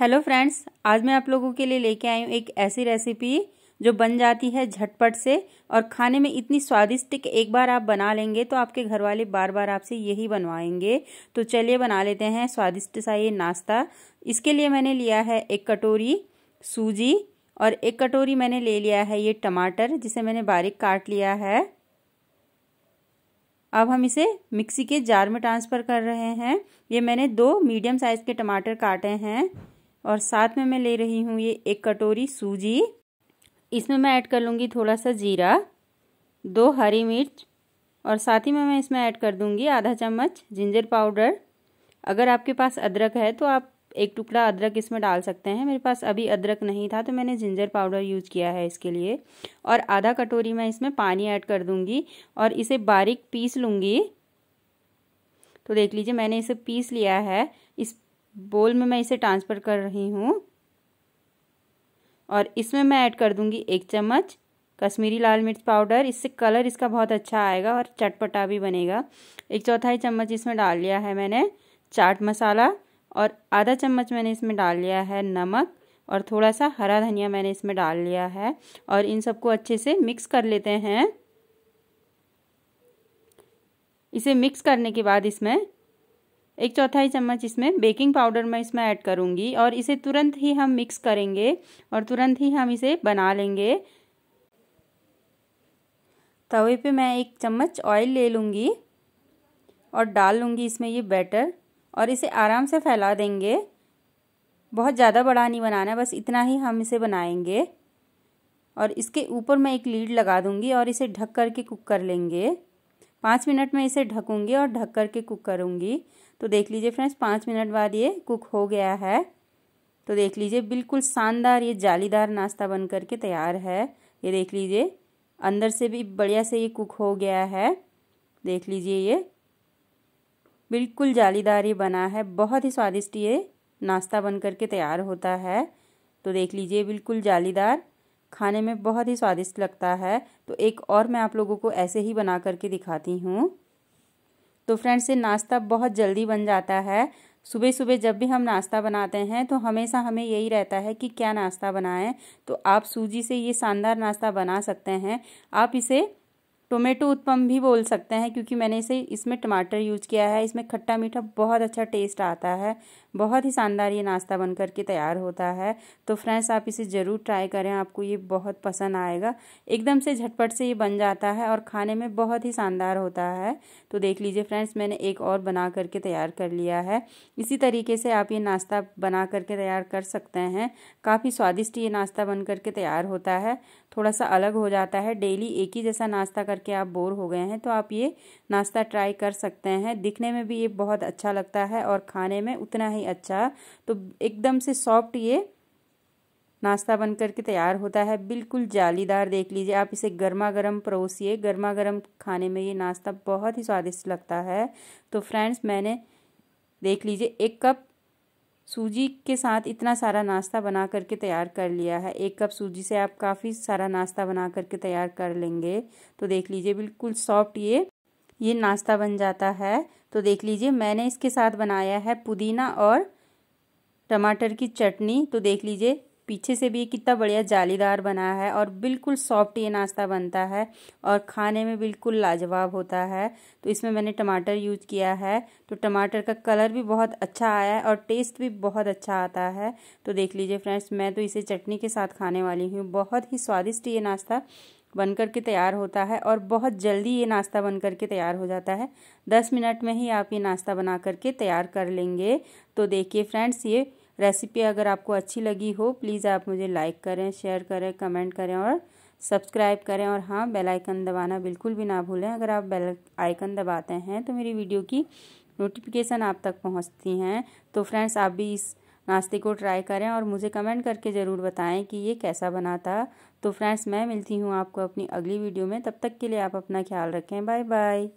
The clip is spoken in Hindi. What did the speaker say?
हेलो फ्रेंड्स आज मैं आप लोगों के लिए लेके आई हूँ एक ऐसी रेसिपी जो बन जाती है झटपट से और खाने में इतनी स्वादिष्ट कि एक बार आप बना लेंगे तो आपके घर वाले बार बार आपसे यही बनवाएंगे तो चलिए बना लेते हैं स्वादिष्ट सा ये नाश्ता इसके लिए मैंने लिया है एक कटोरी सूजी और एक कटोरी मैंने ले लिया है ये टमाटर जिसे मैंने बारीक काट लिया है अब हम इसे मिक्सी के जार में ट्रांसफ़र कर रहे हैं ये मैंने दो मीडियम साइज़ के टमाटर काटे हैं और साथ में मैं ले रही हूँ ये एक कटोरी सूजी इसमें मैं ऐड कर लूँगी थोड़ा सा जीरा दो हरी मिर्च और साथ ही में मैं इसमें ऐड कर दूँगी आधा चम्मच जिंजर पाउडर अगर आपके पास अदरक है तो आप एक टुकड़ा अदरक इसमें डाल सकते हैं मेरे पास अभी अदरक नहीं था तो मैंने जिंजर पाउडर यूज़ किया है इसके लिए और आधा कटोरी मैं इसमें पानी ऐड कर दूँगी और इसे बारीक पीस लूँगी तो देख लीजिए मैंने इसे पीस लिया है बोल में मैं इसे ट्रांसफ़र कर रही हूँ और इसमें मैं ऐड कर दूँगी एक चम्मच कश्मीरी लाल मिर्च पाउडर इससे कलर इसका बहुत अच्छा आएगा और चटपटा भी बनेगा एक चौथाई चम्मच इसमें डाल लिया है मैंने चाट मसाला और आधा चम्मच मैंने इसमें डाल लिया है नमक और थोड़ा सा हरा धनिया मैंने इसमें डाल लिया है और इन सबको अच्छे से मिक्स कर लेते हैं इसे मिक्स करने के बाद इसमें एक चौथाई चम्मच इसमें बेकिंग पाउडर मैं इसमें ऐड करूँगी और इसे तुरंत ही हम मिक्स करेंगे और तुरंत ही हम इसे बना लेंगे तवे पे मैं एक चम्मच ऑयल ले लूँगी और डाल लूँगी इसमें ये बैटर और इसे आराम से फैला देंगे बहुत ज़्यादा बड़ा नहीं बनाना है बस इतना ही हम इसे बनाएंगे और इसके ऊपर मैं एक लीड लगा दूँगी और इसे ढक करके कुक कर लेंगे पाँच मिनट में इसे ढकूँगी और ढक कर के कुक करूंगी तो देख लीजिए फ्रेंड्स पाँच मिनट बाद ये कुक हो गया है तो देख लीजिए बिल्कुल शानदार ये जालीदार नाश्ता बन कर के तैयार है ये देख लीजिए अंदर से भी बढ़िया से ये कुक हो गया है देख लीजिए ये बिल्कुल जालीदार ये बना है बहुत ही स्वादिष्ट ये नाश्ता बन कर के तैयार होता है तो देख लीजिए बिल्कुल जालीदार खाने में बहुत ही स्वादिष्ट लगता है तो एक और मैं आप लोगों को ऐसे ही बना करके दिखाती हूँ तो फ्रेंड्स ये नाश्ता बहुत जल्दी बन जाता है सुबह सुबह जब भी हम नाश्ता बनाते हैं तो हमेशा हमें यही रहता है कि क्या नाश्ता बनाएं तो आप सूजी से ये शानदार नाश्ता बना सकते हैं आप इसे टोमेटो उत्पम भी बोल सकते हैं क्योंकि मैंने इसे इसमें टमाटर यूज किया है इसमें खट्टा मीठा बहुत अच्छा टेस्ट आता है बहुत ही शानदार ये नाश्ता बन कर के तैयार होता है तो फ्रेंड्स आप इसे ज़रूर ट्राई करें आपको ये बहुत पसंद आएगा एकदम से झटपट से ये बन जाता है और खाने में बहुत ही शानदार होता है तो देख लीजिए फ्रेंड्स मैंने एक और बना करके तैयार कर लिया है इसी तरीके से आप ये नाश्ता बना करके तैयार कर सकते हैं काफ़ी स्वादिष्ट ये नाश्ता बन करके तैयार होता है थोड़ा सा अलग हो जाता है डेली एक ही जैसा नाश्ता कर करके आप बोर हो गए हैं तो आप ये नाश्ता ट्राई कर सकते हैं दिखने में भी ये बहुत अच्छा लगता है और खाने में उतना ही अच्छा तो एकदम से सॉफ्ट ये नाश्ता बन करके तैयार होता है बिल्कुल जालीदार देख लीजिए आप इसे गर्मा गर्म परोसिए गर्मा गर्म खाने में ये नाश्ता बहुत ही स्वादिष्ट लगता है तो फ्रेंड्स मैंने देख लीजिए एक कप सूजी के साथ इतना सारा नाश्ता बना करके तैयार कर लिया है एक कप सूजी से आप काफ़ी सारा नाश्ता बना करके तैयार कर लेंगे तो देख लीजिए बिल्कुल सॉफ्ट ये ये नाश्ता बन जाता है तो देख लीजिए मैंने इसके साथ बनाया है पुदीना और टमाटर की चटनी तो देख लीजिए पीछे से भी ये कितना बढ़िया जालीदार बना है और बिल्कुल सॉफ्ट ये नाश्ता बनता है और खाने में बिल्कुल लाजवाब होता है तो इसमें मैंने टमाटर यूज किया है तो टमाटर का कलर भी बहुत अच्छा आया है और टेस्ट भी बहुत अच्छा आता है तो देख लीजिए फ्रेंड्स मैं तो इसे चटनी के साथ खाने वाली हूँ बहुत ही स्वादिष्ट ये नाश्ता बन कर के तैयार होता है और बहुत जल्दी ये नाश्ता बन कर के तैयार हो जाता है दस मिनट में ही आप ये नाश्ता बना करके तैयार कर लेंगे तो देखिए फ्रेंड्स ये रेसिपी अगर आपको अच्छी लगी हो प्लीज़ आप मुझे लाइक करें शेयर करें कमेंट करें और सब्सक्राइब करें और हाँ बेल आइकन दबाना बिल्कुल भी ना भूलें अगर आप बेल आइकन दबाते हैं तो मेरी वीडियो की नोटिफिकेशन आप तक पहुंचती हैं तो फ्रेंड्स आप भी इस नाश्ते को ट्राई करें और मुझे कमेंट करके ज़रूर बताएं कि ये कैसा बना था तो फ्रेंड्स मैं मिलती हूँ आपको अपनी अगली वीडियो में तब तक के लिए आप अपना ख्याल रखें बाय बाय